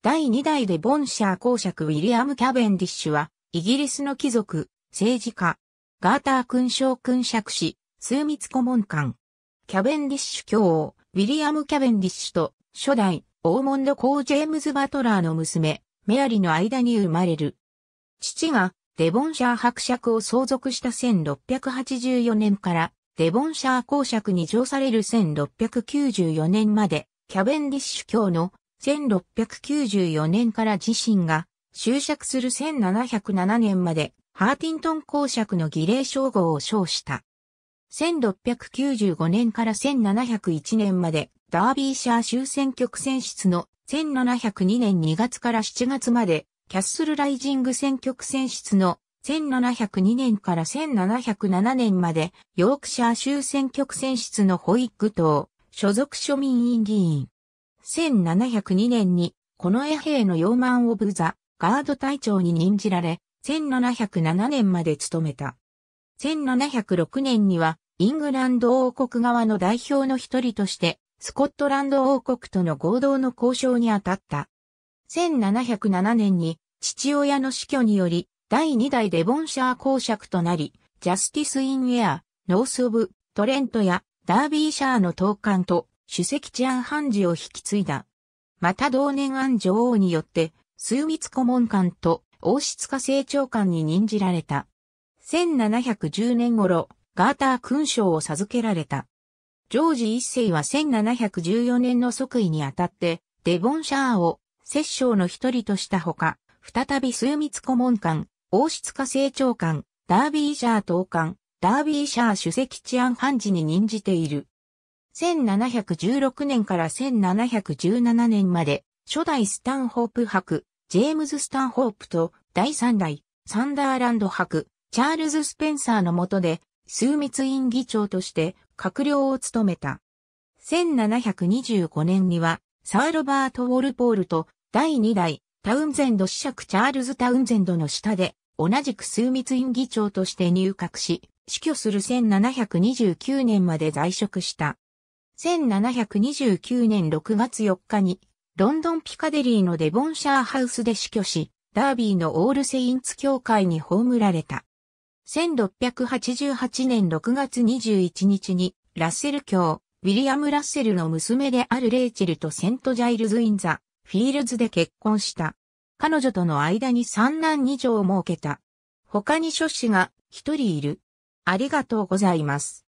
第2代デボンシャー公爵ウィリアム・キャベンディッシュは、イギリスの貴族、政治家、ガーター勲章勲爵士、枢密顧問官。キャベンディッシュ教王、ウィリアム・キャベンディッシュと、初代、オーモンド公ジェームズ・バトラーの娘、メアリの間に生まれる。父が、デボンシャー伯爵を相続した1684年から、デボンシャー公爵に上される1694年まで、キャベンディッシュ教の1694年から自身が就職する1707年までハーティントン公爵の儀礼称号を称した。1695年から1701年までダービーシャー州選挙区選出の1702年2月から7月までキャッスルライジング選挙区選出の1702年から1707年までヨークシャー州選挙区選出のホイッグ党所属庶民院議員。1702年に、この衛兵のヨーマン・オブ・ザ・ガード隊長に任じられ、1707年まで務めた。1706年には、イングランド王国側の代表の一人として、スコットランド王国との合同の交渉に当たった。1707年に、父親の死去により、第2代デボンシャー公爵となり、ジャスティス・イン・エア、ノース・オブ・トレントやダービーシャーの統監と主席治安判事を引き継いだ。また同年安女王によって、枢密顧問官と王室家政長官に任じられた。1710年頃、ガーター勲章を授けられた。ジョージ一世は1714年の即位にあたって、デボンシャーを摂政の一人としたほか、再び枢密顧問官、王室家政長官、ダービーシャー党官、ダービーシャー主席治安判事に任じている。1716年から1717年まで、初代スタンホープ博、ジェームズ・スタンホープと第3代、サンダーランド博、チャールズ・スペンサーの下で、枢密院議長として閣僚を務めた。1725年には、サー・ロバート・ウォルポールと第2代、タウンゼンド子爵チャールズ・タウンゼンドの下で、同じく枢密院議長として入閣し、死去する1729年まで在職した。1729年6月4日に、ロンドンピカデリーのデボンシャーハウスで死去し、ダービーのオールセインツ教会に葬られた。1688年6月21日に、ラッセル教、ウィリアム・ラッセルの娘であるレイチェルとセント・ジャイルズ・イン・ザ・フィールズで結婚した。彼女との間に三男二女を設けた。他に諸子が一人いる。ありがとうございます。